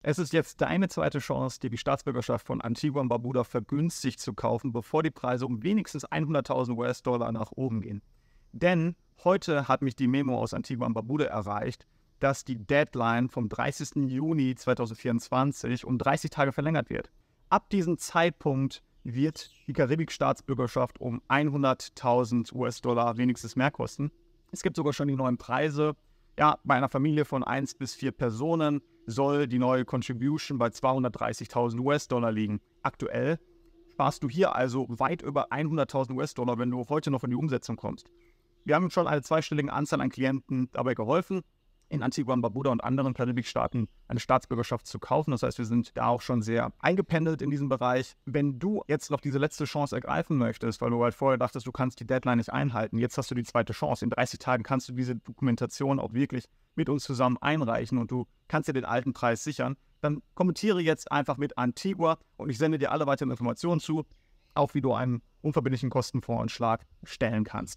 Es ist jetzt deine zweite Chance, dir die Staatsbürgerschaft von Antigua und Barbuda vergünstigt zu kaufen, bevor die Preise um wenigstens 100.000 US-Dollar nach oben gehen. Denn heute hat mich die Memo aus Antigua und Barbuda erreicht, dass die Deadline vom 30. Juni 2024 um 30 Tage verlängert wird. Ab diesem Zeitpunkt wird die Karibik-Staatsbürgerschaft um 100.000 US-Dollar wenigstens mehr kosten. Es gibt sogar schon die neuen Preise ja, bei einer Familie von 1 bis 4 Personen soll die neue Contribution bei 230.000 US-Dollar liegen. Aktuell sparst du hier also weit über 100.000 US-Dollar, wenn du heute noch in die Umsetzung kommst. Wir haben schon eine zweistellige Anzahl an Klienten dabei geholfen in Antigua und Barbuda und anderen Karibikstaaten eine Staatsbürgerschaft zu kaufen. Das heißt, wir sind da auch schon sehr eingependelt in diesem Bereich. Wenn du jetzt noch diese letzte Chance ergreifen möchtest, weil du halt vorher dachtest, du kannst die Deadline nicht einhalten, jetzt hast du die zweite Chance. In 30 Tagen kannst du diese Dokumentation auch wirklich mit uns zusammen einreichen und du kannst dir den alten Preis sichern. Dann kommentiere jetzt einfach mit Antigua und ich sende dir alle weiteren Informationen zu, auch wie du einen unverbindlichen Kostenvoranschlag stellen kannst.